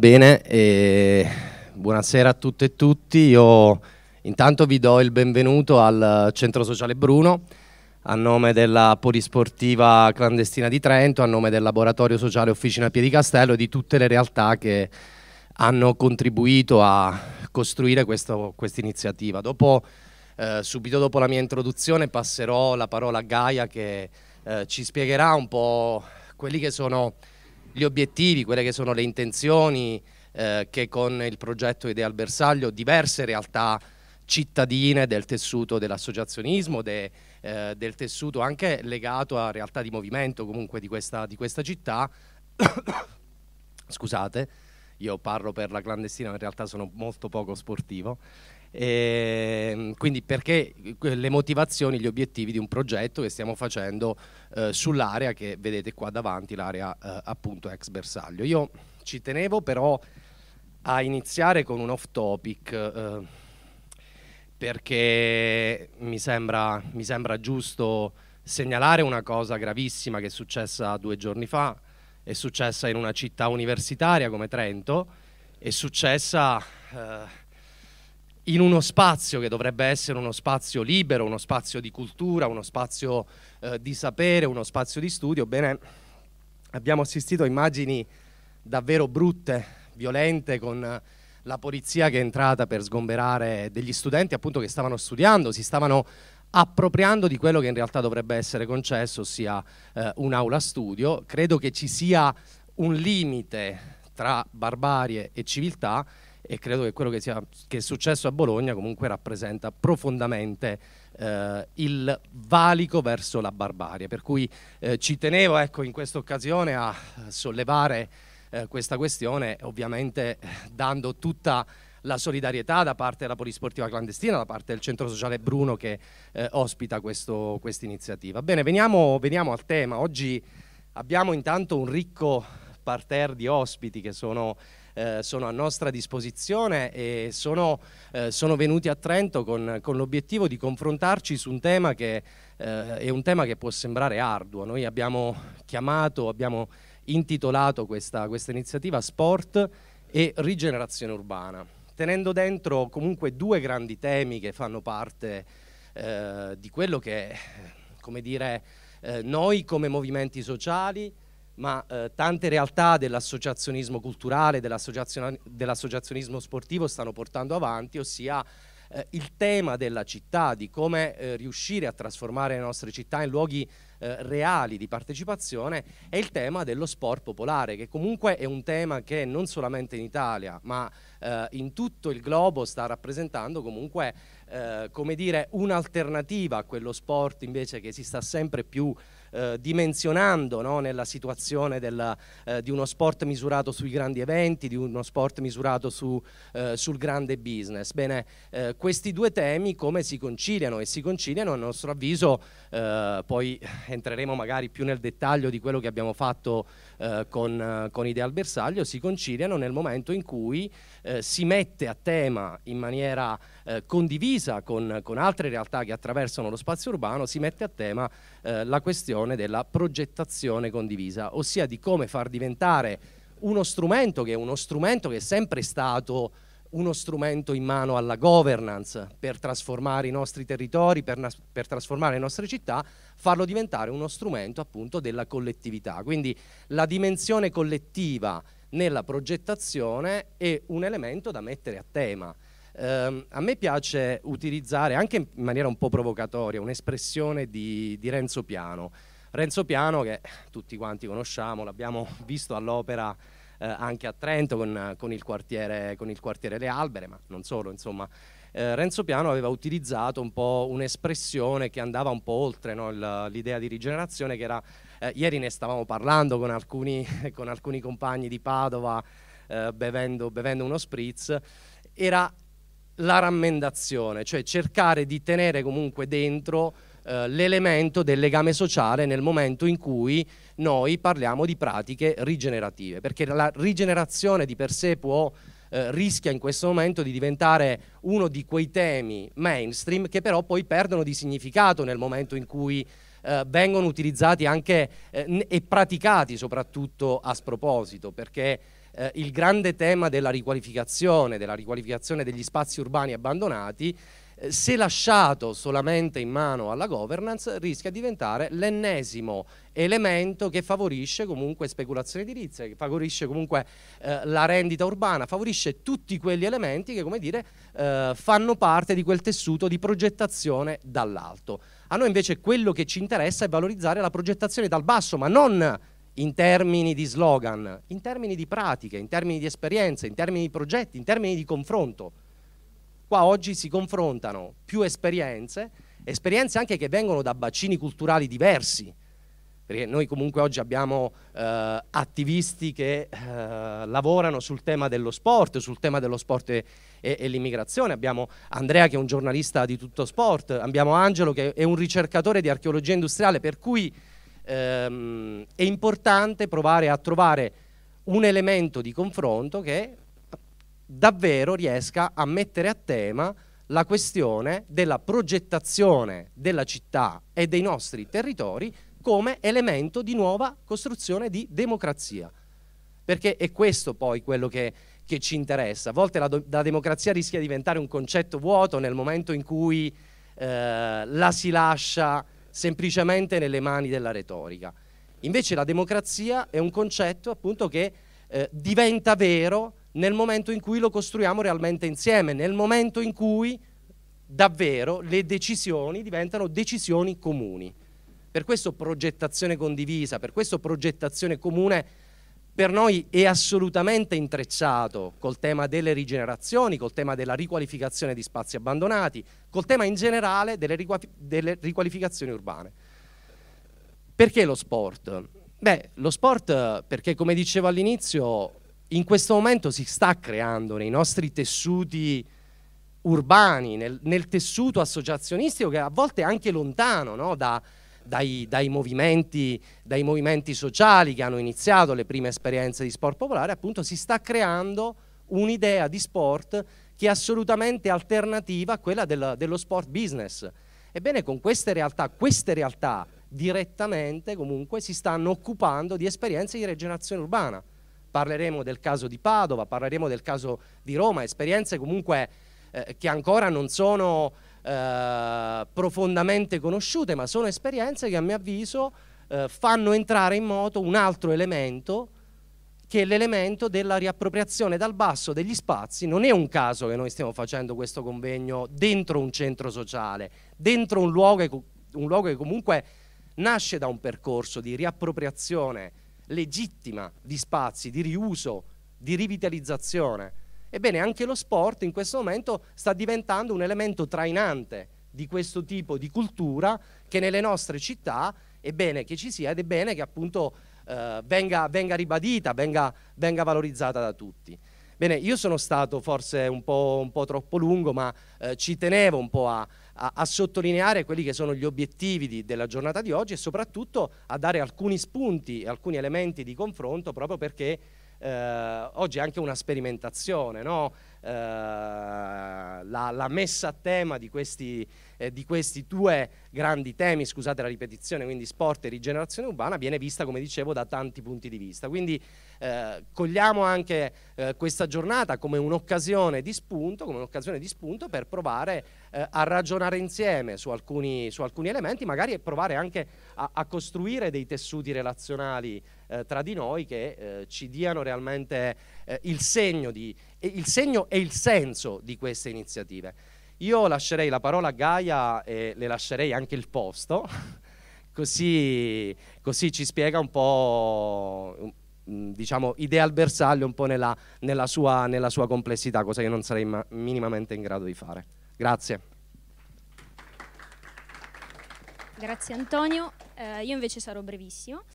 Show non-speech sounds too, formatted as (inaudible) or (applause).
Bene, buonasera a tutte e tutti. Io intanto vi do il benvenuto al Centro Sociale Bruno a nome della Polisportiva Clandestina di Trento, a nome del Laboratorio Sociale Officina Piedicastello e di tutte le realtà che hanno contribuito a costruire questa iniziativa. eh, subito dopo la mia introduzione passerò la parola a Gaia che eh, ci spiegherà un po' quelli che sono gli obiettivi, quelle che sono le intenzioni eh, che con il progetto Idea al Bersaglio diverse realtà cittadine del tessuto dell'associazionismo, de, eh, del tessuto anche legato a realtà di movimento comunque di questa, di questa città, (coughs) scusate, io parlo per la clandestina, ma in realtà sono molto poco sportivo, e, ehm, quindi perché le motivazioni, gli obiettivi di un progetto che stiamo facendo eh, sull'area che vedete qua davanti, l'area eh, appunto ex bersaglio. Io ci tenevo però a iniziare con un off topic eh, perché mi sembra, mi sembra giusto segnalare una cosa gravissima che è successa due giorni fa, è successa in una città universitaria come Trento, è successa eh, in uno spazio che dovrebbe essere uno spazio libero, uno spazio di cultura, uno spazio eh, di sapere, uno spazio di studio, bene, abbiamo assistito a immagini davvero brutte, violente, con la polizia che è entrata per sgomberare degli studenti appunto che stavano studiando, si stavano appropriando di quello che in realtà dovrebbe essere concesso, ossia eh, un'aula studio. Credo che ci sia un limite tra barbarie e civiltà e credo che quello che, sia, che è successo a Bologna comunque rappresenta profondamente eh, il valico verso la barbarie, per cui eh, ci tenevo ecco, in questa occasione a sollevare eh, questa questione, ovviamente eh, dando tutta la solidarietà da parte della Polisportiva Clandestina, da parte del Centro Sociale Bruno che eh, ospita questa iniziativa. Bene, veniamo, veniamo al tema. Oggi abbiamo intanto un ricco parterre di ospiti che sono eh, sono a nostra disposizione e sono, eh, sono venuti a Trento con, con l'obiettivo di confrontarci su un tema che è eh, un tema che può sembrare arduo. Noi abbiamo chiamato, abbiamo intitolato questa, questa iniziativa Sport e rigenerazione urbana, tenendo dentro comunque due grandi temi che fanno parte eh, di quello che, come dire, eh, noi come movimenti sociali ma eh, tante realtà dell'associazionismo culturale, dell'associazionismo sportivo stanno portando avanti, ossia eh, il tema della città, di come eh, riuscire a trasformare le nostre città in luoghi eh, reali di partecipazione, e il tema dello sport popolare, che comunque è un tema che non solamente in Italia, ma eh, in tutto il globo sta rappresentando comunque, eh, come dire, un'alternativa a quello sport invece che si sta sempre più eh, eh, dimensionando no, nella situazione della, eh, di uno sport misurato sui grandi eventi, di uno sport misurato su, eh, sul grande business. Bene, eh, questi due temi come si conciliano e si conciliano a nostro avviso, eh, poi entreremo magari più nel dettaglio di quello che abbiamo fatto eh, con, con Ideal Bersaglio, si conciliano nel momento in cui si mette a tema in maniera eh, condivisa con, con, altre realtà che attraversano lo spazio urbano, si mette a tema eh, la questione della progettazione condivisa, ossia di come far diventare uno strumento che è uno strumento che è sempre stato uno strumento in mano alla governance per trasformare i nostri territori, per, per, trasformare le nostre città, farlo diventare uno strumento appunto della collettività. Quindi la dimensione collettiva nella progettazione è un elemento da mettere a tema. Eh, a me piace utilizzare anche in maniera un po' provocatoria un'espressione di, di Renzo Piano. Renzo Piano che tutti quanti conosciamo, l'abbiamo (laughs) visto all'opera eh, anche a Trento con, con, il quartiere, con il quartiere Le Albere, ma non solo, insomma. Eh, Renzo Piano aveva utilizzato un po' un'espressione che andava un po' oltre no, l'idea di rigenerazione che era, eh, ieri ne stavamo parlando con alcuni, (laughs) con alcuni compagni di Padova eh, bevendo, bevendo uno spritz, era la rammendazione, cioè cercare di tenere comunque dentro eh, l'elemento del legame sociale nel momento in cui noi parliamo di pratiche rigenerative, perché la rigenerazione di per sé può eh, rischia in questo momento di diventare uno di quei temi mainstream che però poi perdono di significato nel momento in cui eh, vengono utilizzati anche eh, e praticati soprattutto a sproposito, perché eh, il grande tema della riqualificazione, della riqualificazione degli spazi urbani abbandonati eh, se lasciato solamente in mano alla governance rischia di diventare l'ennesimo elemento che favorisce comunque speculazione edilizia, che favorisce comunque eh, la rendita urbana, favorisce tutti quegli elementi che come dire eh, fanno parte di quel tessuto di progettazione dall'alto. A noi invece quello che ci interessa è valorizzare la progettazione dal basso, ma non in termini di slogan, in termini di pratiche, in termini di esperienze, in termini di progetti, in termini di confronto. Qua oggi si confrontano più esperienze, esperienze anche che vengono da bacini culturali diversi, perché noi comunque oggi abbiamo eh, attivisti che eh, lavorano sul tema dello sport, sul tema dello sport e, e, e l'immigrazione, abbiamo Andrea che è un giornalista di tutto sport, abbiamo Angelo che è un ricercatore di archeologia industriale, per cui ehm, è importante provare a trovare un elemento di confronto che davvero riesca a mettere a tema la questione della progettazione della città e dei nostri territori come elemento di nuova costruzione di democrazia. Perché è questo poi quello che, che ci interessa. A volte la, la, democrazia rischia di diventare un concetto vuoto nel momento in cui eh, la si lascia semplicemente nelle mani della retorica. Invece la democrazia è un concetto appunto che eh, diventa vero nel momento in cui lo costruiamo realmente insieme, nel momento in cui davvero le decisioni diventano decisioni comuni. Per questo progettazione condivisa, per questo progettazione comune per noi è assolutamente intrecciato col tema delle rigenerazioni, col tema della riqualificazione di spazi abbandonati, col tema in generale delle, delle riqualificazioni urbane. Perché lo sport? Beh, lo sport perché come dicevo all'inizio in questo momento si sta creando nei nostri tessuti urbani, nel, nel tessuto associazionistico che a volte è anche lontano no? da, dai, dai, movimenti, dai, movimenti, sociali che hanno iniziato le prime esperienze di sport popolare, appunto si sta creando un'idea di sport che è assolutamente alternativa a quella del, dello sport business. Ebbene, con queste realtà, queste realtà direttamente comunque si stanno occupando di esperienze di regenerazione urbana parleremo del caso di Padova, parleremo del caso di Roma, esperienze comunque eh, che ancora non sono eh, profondamente conosciute, ma sono esperienze che a mio avviso eh, fanno entrare in moto un altro elemento che è l'elemento della riappropriazione dal basso degli spazi. Non è un caso che noi stiamo facendo questo convegno dentro un centro sociale, dentro un luogo, un luogo che comunque nasce da un percorso di riappropriazione legittima di spazi, di riuso, di rivitalizzazione. Ebbene, anche lo sport in questo momento sta diventando un elemento trainante di questo tipo di cultura che nelle nostre città è bene che ci sia ed è bene che appunto eh, venga, venga, ribadita, venga, venga, valorizzata da tutti. Bene, io sono stato forse un po', un po troppo lungo, ma eh, ci tenevo un po' a, a, a sottolineare quelli che sono gli obiettivi di, della giornata di oggi e soprattutto a dare alcuni spunti e alcuni elementi di confronto proprio perché eh, oggi è anche una sperimentazione, no? eh, la, la, messa a tema di questi, eh, di questi, due grandi temi, scusate la ripetizione, quindi sport e rigenerazione urbana, viene vista, come dicevo, da tanti punti di vista. Quindi eh, cogliamo anche eh, questa giornata come un'occasione di spunto, come un'occasione di spunto per provare eh, a ragionare insieme su alcuni, su alcuni, elementi, magari e provare anche a, a costruire dei tessuti relazionali eh, tra di noi che eh, ci diano realmente eh, il segno, di, il, segno e il senso di queste iniziative. Io lascerei la parola a Gaia e le lascerei anche il posto, (laughs) così, così ci spiega un po' mm, diciamo, idea al bersaglio un po' nella, nella, sua, nella sua complessità, cosa che non sarei minimamente in grado di fare. Grazie. Grazie Antonio, eh, io invece sarò brevissimo.